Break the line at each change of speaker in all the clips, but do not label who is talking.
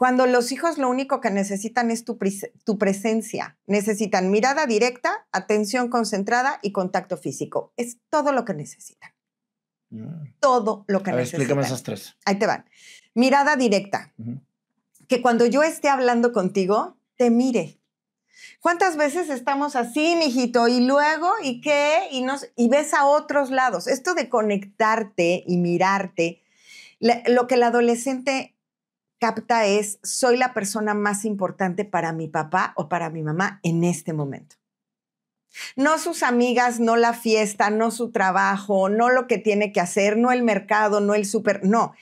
Cuando los hijos lo único que necesitan es tu, presencia, necesitan mirada directa, atención concentrada y contacto físico. Es todo lo que necesitan. Mm. Todo lo que A ver, necesitan. Explícame esas tres. Ahí te van. Mirada directa. Que cuando yo esté hablando contigo, te mire. ¿Cuántas veces estamos así, mijito? Y luego, ¿y qué? Y, nos, y ves a otros lados. Esto de conectarte y mirarte, lo que el adolescente capta es, soy la persona más importante para mi papá o para mi mamá en este momento. No sus amigas, no la fiesta, no su trabajo, no lo que tiene que hacer, no el mercado, no el súper, no.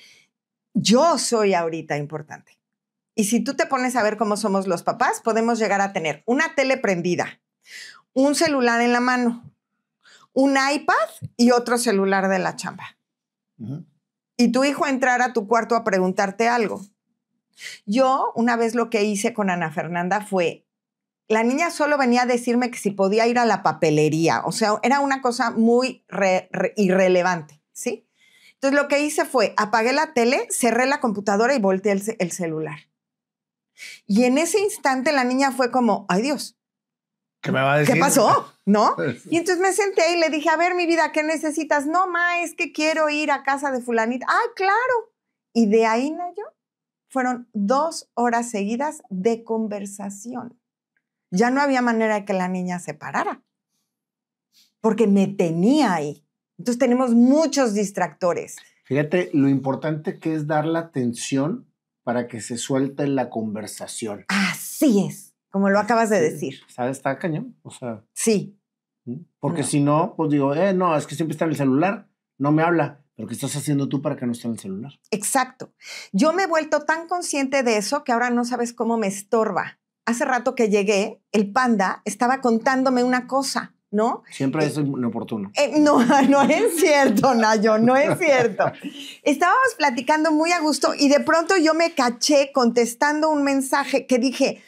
Yo soy ahorita importante. Y si tú te pones a ver cómo somos los papás, podemos llegar a tener una tele prendida, un celular en la mano, un iPad y otro celular de la chamba. Y tu hijo entrar a tu cuarto a preguntarte algo. Yo una vez lo que hice con Ana Fernanda fue, la niña solo venía a decirme que si podía ir a la papelería, o sea, era una cosa muy irrelevante, ¿sí? Entonces lo que hice fue, apagué la tele, cerré la computadora y volteé el, celular. Y en ese instante la niña fue como, ay Dios,
¿Qué me va ¿Qué pasó? ¿No?
Y entonces me senté y le dije, a ver, mi vida, ¿qué necesitas? No, más es que quiero ir a casa de fulanita. Ah, claro. Y de ahí, Nayo, fueron dos horas seguidas de conversación. Ya no había manera de que la niña se parara, porque me tenía ahí. Entonces tenemos muchos
distractores. Fíjate lo importante que es dar la atención para que se suelte la conversación. Así es, como lo pues, acabas de decir. ¿Sabes? Está cañón. O sea. Sí. ¿Mm? Porque si no, pues digo, eh, no, es que siempre está en el celular, no me habla pero ¿qué estás haciendo tú para que no esté en el celular?
Exacto. Yo me he vuelto tan consciente de eso que ahora no sabes cómo me estorba. Hace rato que llegué, el panda estaba contándome una cosa.
¿no? Siempre eh, es inoportuno.
Eh, no, no es cierto, Nayo, no es cierto. Estábamos platicando muy a gusto y de pronto yo me caché contestando un mensaje que dije,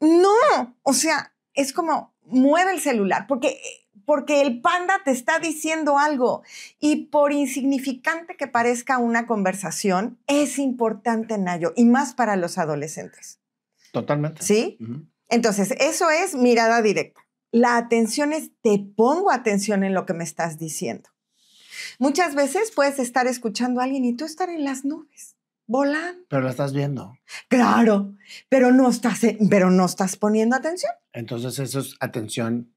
no, o sea, es como mueve el celular, porque eh, porque el panda te está diciendo algo y por insignificante que parezca una conversación, es importante, Nayo, y más para los adolescentes. Totalmente. ¿Sí? Entonces, eso es mirada directa. La atención es, te pongo atención en lo que me estás diciendo. Muchas veces puedes estar escuchando a alguien y tú estar en las nubes, volando.
Pero la estás viendo.
Claro, pero no estás, pero no estás poniendo atención.
Entonces, eso es atención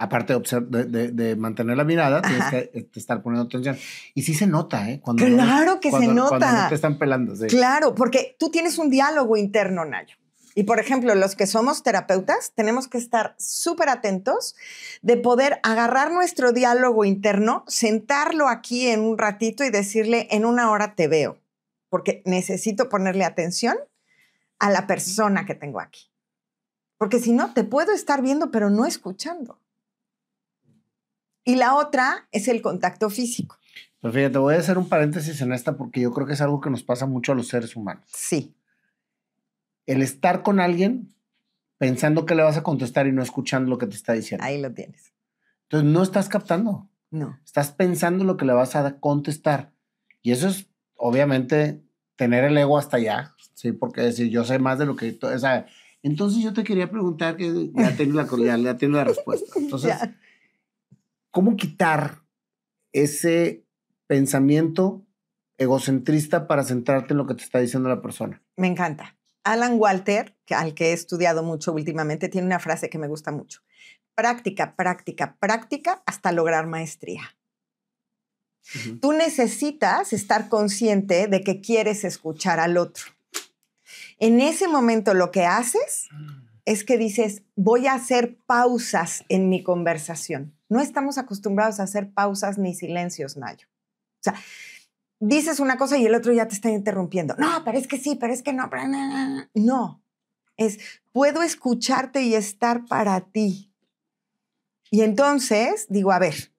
aparte de, mantener la mirada, tienes que este, estar poniendo atención. Y sí se nota, ¿eh? Cuando, claro que se nota. Cuando te están pelando, Claro,
porque tú tienes un diálogo interno, Nayo. Y por ejemplo, los que somos terapeutas tenemos que estar súper atentos de poder agarrar nuestro diálogo interno, sentarlo aquí en un ratito y decirle, en una hora te veo, porque necesito ponerle atención a la persona que tengo aquí. Porque si no, te puedo estar viendo, pero no escuchando. Y la otra es el contacto
físico. Pues fíjate, voy a hacer un paréntesis en esta porque yo creo que es algo que nos pasa mucho a los seres humanos. Sí. El estar con alguien pensando que le vas a contestar y no escuchando lo que te está diciendo. Ahí lo tienes. Entonces no estás captando. No. Estás pensando lo que le vas a contestar. Y eso es, obviamente, tener el ego hasta allá, ¿sí? Porque decir, yo sé más de lo que o sea, entonces yo te quería preguntar que ya tengo la, ya, ya tengo la respuesta. Entonces, ¿Cómo quitar ese pensamiento egocentrista para centrarte en lo que te está diciendo la persona?
Me encanta. Alan Walter, al que he estudiado mucho últimamente, tiene una frase que me gusta mucho. Práctica, práctica, práctica hasta lograr maestría. Tú necesitas estar consciente de que quieres escuchar al otro. En ese momento lo que haces ah. es que dices, voy a hacer pausas en mi conversación no estamos acostumbrados a hacer pausas ni silencios, Nayo. O sea, dices una cosa y el otro ya te está interrumpiendo. No, pero es que sí, pero es que no. No, es puedo escucharte y estar para ti. Y entonces digo, a ver,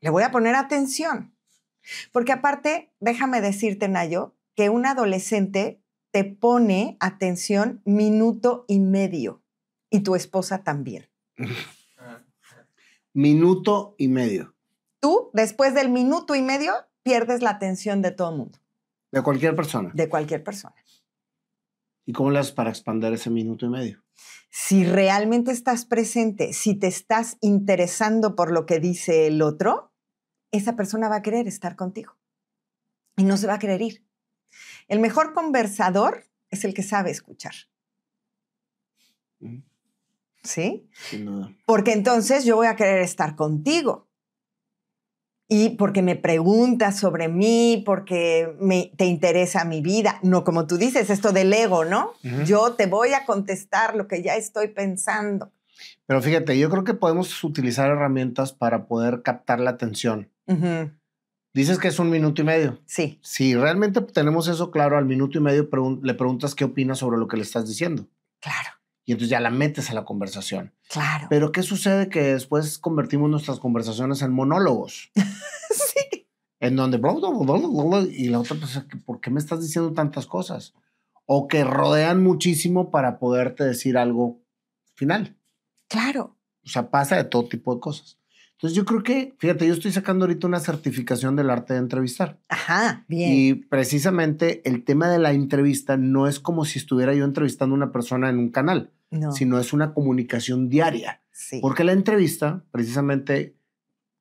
le voy a poner atención. Porque aparte, déjame decirte, Nayo, que un adolescente te pone atención minuto y medio y tu esposa también.
minuto y medio.
Tú, después del minuto y medio, pierdes la atención de todo el mundo.
De cualquier persona. De cualquier persona. ¿Y cómo le haces para expandir ese minuto y medio?
Si realmente estás presente, si te estás interesando por lo que dice el otro, esa persona va a querer estar contigo y no se va a querer ir. El mejor conversador es el que sabe escuchar. ¿sí? Sin duda. Porque entonces yo voy a querer estar contigo. Y porque me preguntas sobre mí, porque te interesa mi vida. No, como tú dices, esto del ego, ¿no? Yo te voy a contestar lo que ya estoy pensando.
Pero fíjate, yo creo que podemos utilizar herramientas para poder captar la atención. Dices que es un minuto y medio. Sí. Si realmente tenemos eso claro, al minuto y medio le preguntas qué opinas sobre lo que le estás diciendo. Claro y entonces ya la metes a la conversación. Claro. Pero ¿qué sucede? Que después convertimos nuestras conversaciones en monólogos. sí. En donde, bla, y la otra persona, ¿por qué me estás diciendo tantas cosas? O que rodean muchísimo para poderte decir algo final. Claro. O sea, pasa de todo tipo de cosas. Entonces yo creo que, fíjate, yo estoy sacando ahorita una certificación del arte de entrevistar. Ajá, bien. Y precisamente el tema de la entrevista no es como si estuviera yo entrevistando a una persona en un canal, sino es una comunicación diaria. Porque la entrevista, precisamente,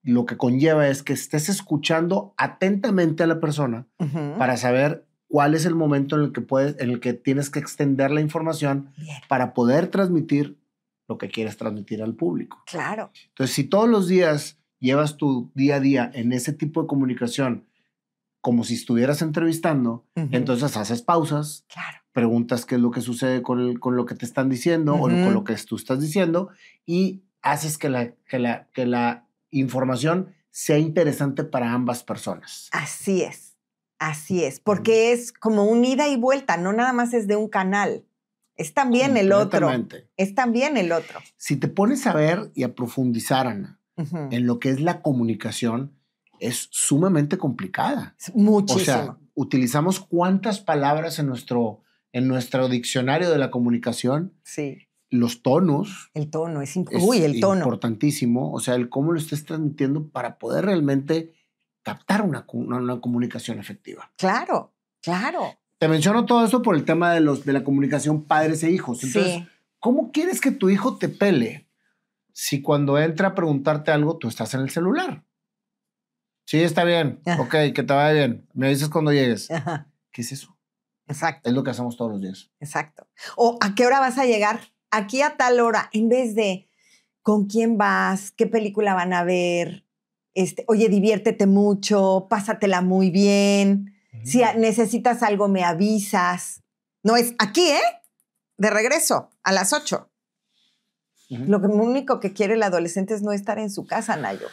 lo que conlleva es que estés escuchando atentamente a la persona para saber cuál es el momento en el que puedes, en el que tienes que extender la información para poder transmitir lo que quieres transmitir al público. Claro. Entonces, si todos los días llevas tu día a día en ese tipo de comunicación, como si estuvieras entrevistando, entonces haces pausas, preguntas qué es lo que sucede con, lo que te están diciendo o con lo que tú estás diciendo y haces que la, información sea interesante para ambas personas.
Así es, así es, porque es como un ida y vuelta, no nada más es de un canal. Es también el otro.
Es también el otro. Si te pones a ver y a profundizar, en lo que es la comunicación, es sumamente complicada. Muchísimo. O sea, utilizamos cuántas palabras en nuestro, en nuestro diccionario de la comunicación. Sí. Los tonos.
El tono es, el tono.
importantísimo. O sea, el cómo lo estés transmitiendo para poder realmente captar una comunicación efectiva. Claro, claro. Te menciono todo eso por el tema de, los, de la comunicación padres e hijos. Entonces, ¿cómo quieres que tu hijo te pele si cuando entra a preguntarte algo tú estás en el celular? Sí, está bien. Ok, que te vaya bien. Me dices cuando llegues. ¿Qué es eso? Exacto. Es lo que hacemos todos los días. Exacto.
O a qué hora vas a llegar, aquí a tal hora, en vez de con quién vas, qué película van a ver, este, oye, diviértete mucho, pásatela muy bien. Si mm. necesitas algo, me avisas. No es aquí, ¿eh? De regreso, a las 8. Lo único que quiere el adolescente es no estar en su casa, Nayo.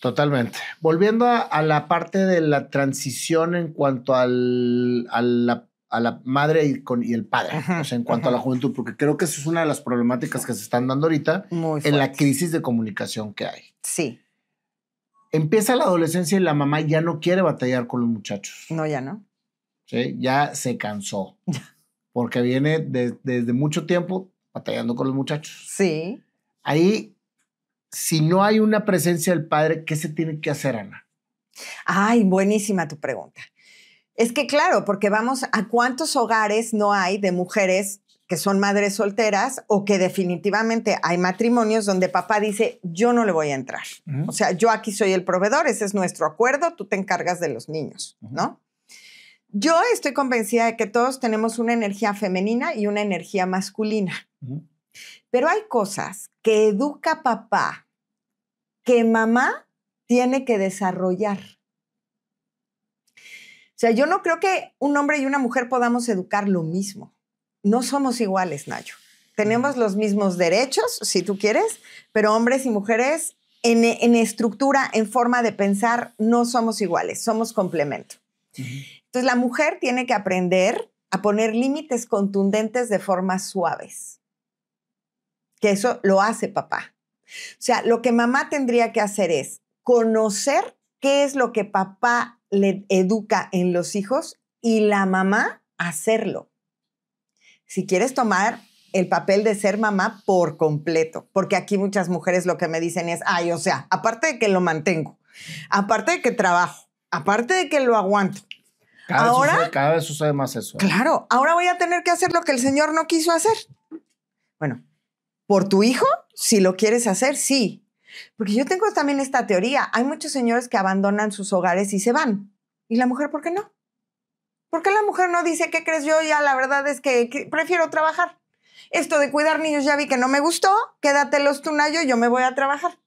Totalmente. Volviendo a, la parte de la transición en cuanto al, a, la, madre y, con, el padre, o sea, en cuanto a la juventud, porque creo que esa es una de las problemáticas que se están dando ahorita en la crisis de comunicación que hay. Sí. Empieza la adolescencia y la mamá ya no quiere batallar con los muchachos. No, ya no. Sí, ya se cansó. porque viene desde mucho tiempo batallando con los muchachos. Sí. Ahí, si no hay una presencia del padre, ¿qué se tiene que hacer, Ana? Ay, buenísima tu pregunta. Es que claro, porque vamos, ¿a cuántos hogares
no hay de mujeres son madres solteras o que definitivamente hay matrimonios donde papá dice, yo no le voy a entrar. O sea, yo aquí soy el proveedor, ese es nuestro acuerdo, tú te encargas de los niños, ¿no? Yo estoy convencida de que todos tenemos una energía femenina y una energía masculina. Pero hay cosas que educa papá que mamá tiene que desarrollar. O sea, yo no creo que un hombre y una mujer podamos educar lo mismo no somos iguales, Nayo. Tenemos los mismos derechos, si tú quieres, pero hombres y mujeres en, estructura, en forma de pensar, no somos iguales, somos complemento. Entonces, la mujer tiene que aprender a poner límites contundentes de formas suaves, que eso lo hace papá. O sea, lo que mamá tendría que hacer es conocer qué es lo que papá le educa en los hijos y la mamá hacerlo si quieres tomar el papel de ser mamá por completo, porque aquí muchas mujeres lo que me dicen es, ay, o sea, aparte de que lo mantengo, aparte de que trabajo, aparte de que lo aguanto.
Cada ahora, vez sucede, cada más eso. ¿eh? Claro,
ahora voy a tener que hacer lo que el Señor no quiso hacer. Bueno, por tu hijo, si lo quieres hacer, sí. Porque yo tengo también esta teoría. Hay muchos señores que abandonan sus hogares y se van. ¿Y la mujer por qué no? ¿Por qué la mujer no dice, ¿qué crees yo? Ya la verdad es que, prefiero trabajar. Esto de cuidar niños ya vi que no me gustó, quédatelos tú, Nayo, yo me voy a trabajar.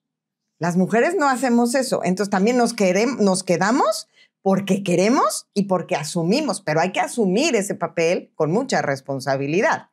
Las mujeres no hacemos eso, entonces también nos, queremos, nos quedamos porque queremos y porque asumimos, pero hay que asumir ese papel con mucha responsabilidad.